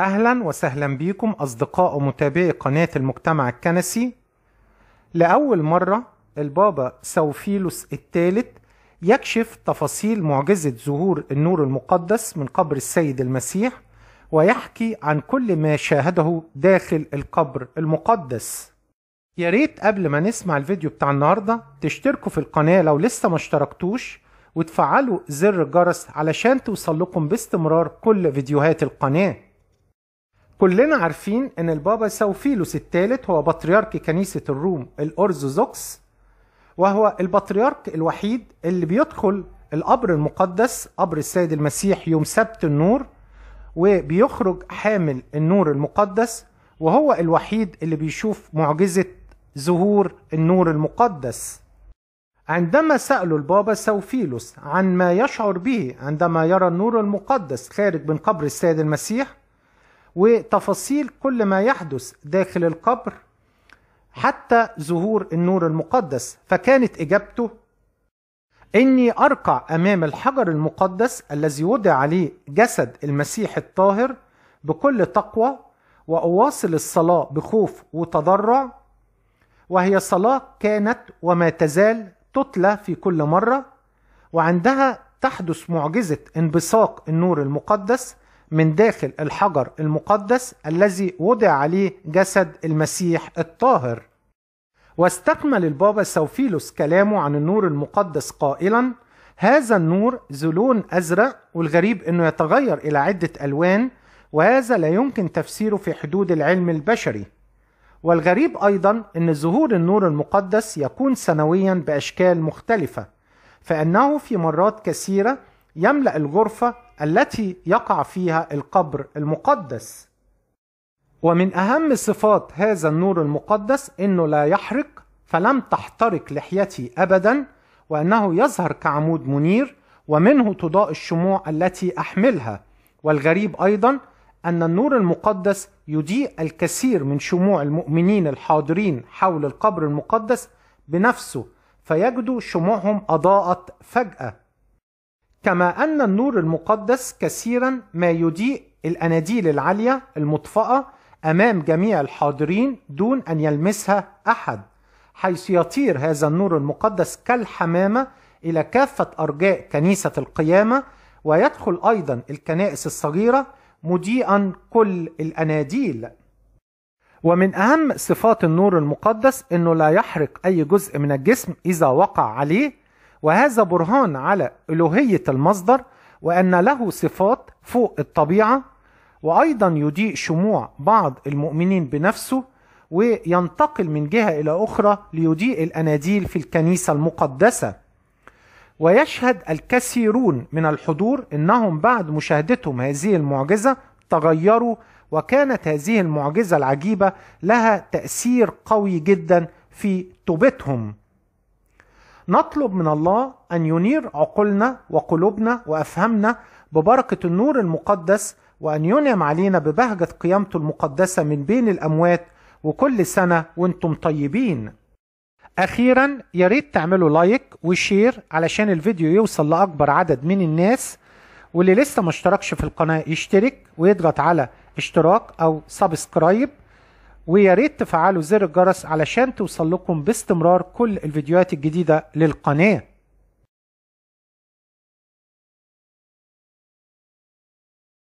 أهلا وسهلا بيكم أصدقاء ومتابعي قناة المجتمع الكنسي لأول مرة البابا سوفيلوس الثالث يكشف تفاصيل معجزة ظهور النور المقدس من قبر السيد المسيح ويحكي عن كل ما شاهده داخل القبر المقدس يا ريت قبل ما نسمع الفيديو بتاع النهاردة تشتركوا في القناة لو لسه ما اشتركتوش وتفعلوا زر الجرس علشان توصل لكم باستمرار كل فيديوهات القناه كلنا عارفين ان البابا ساوفيلوس الثالث هو بطريرك كنيسة الروم الأرثوذكس وهو البطريرك الوحيد اللي بيدخل القبر المقدس قبر السيد المسيح يوم سبت النور وبيخرج حامل النور المقدس وهو الوحيد اللي بيشوف معجزة ظهور النور المقدس عندما سألوا البابا سوفيلوس عن ما يشعر به عندما يرى النور المقدس خارج من قبر السيد المسيح وتفاصيل كل ما يحدث داخل القبر حتى ظهور النور المقدس فكانت إجابته إني أرقع أمام الحجر المقدس الذي وضع عليه جسد المسيح الطاهر بكل تقوى وأواصل الصلاة بخوف وتضرع وهي صلاة كانت وما تزال تتلى في كل مرة وعندها تحدث معجزة انبثاق النور المقدس من داخل الحجر المقدس الذي وضع عليه جسد المسيح الطاهر واستكمل البابا سوفيلوس كلامه عن النور المقدس قائلا هذا النور ذو لون أزرق والغريب أنه يتغير إلى عدة ألوان وهذا لا يمكن تفسيره في حدود العلم البشري والغريب أيضا أن ظهور النور المقدس يكون سنويا بأشكال مختلفة فأنه في مرات كثيرة يملأ الغرفة التي يقع فيها القبر المقدس ومن أهم صفات هذا النور المقدس إنه لا يحرق فلم تحترق لحيتي أبدا وأنه يظهر كعمود منير ومنه تضاء الشموع التي أحملها والغريب أيضا أن النور المقدس يضيء الكثير من شموع المؤمنين الحاضرين حول القبر المقدس بنفسه فيجدوا شموعهم أضاءت فجأة كما أن النور المقدس كثيرا ما يضيء الأناديل العالية المطفأة أمام جميع الحاضرين دون أن يلمسها أحد حيث يطير هذا النور المقدس كالحمامة إلى كافة أرجاء كنيسة القيامة ويدخل أيضا الكنائس الصغيرة مضيئا كل الأناديل ومن أهم صفات النور المقدس أنه لا يحرق أي جزء من الجسم إذا وقع عليه وهذا برهان على الوهيه المصدر وان له صفات فوق الطبيعه وايضا يضيء شموع بعض المؤمنين بنفسه وينتقل من جهه الى اخرى ليضيء الاناديل في الكنيسه المقدسه ويشهد الكثيرون من الحضور انهم بعد مشاهدتهم هذه المعجزه تغيروا وكانت هذه المعجزه العجيبه لها تاثير قوي جدا في توبتهم نطلب من الله أن ينير عقولنا وقلوبنا وأفهمنا ببركة النور المقدس وأن ينعم علينا ببهجة قيامته المقدسة من بين الأموات وكل سنة وانتم طيبين أخيرا ياريت تعملوا لايك وشير علشان الفيديو يوصل لأكبر عدد من الناس واللي لسه ما اشتركش في القناة يشترك ويضغط على اشتراك أو سبسكرايب ويا ريت تفعلوا زر الجرس علشان توصل لكم باستمرار كل الفيديوهات الجديدة للقناة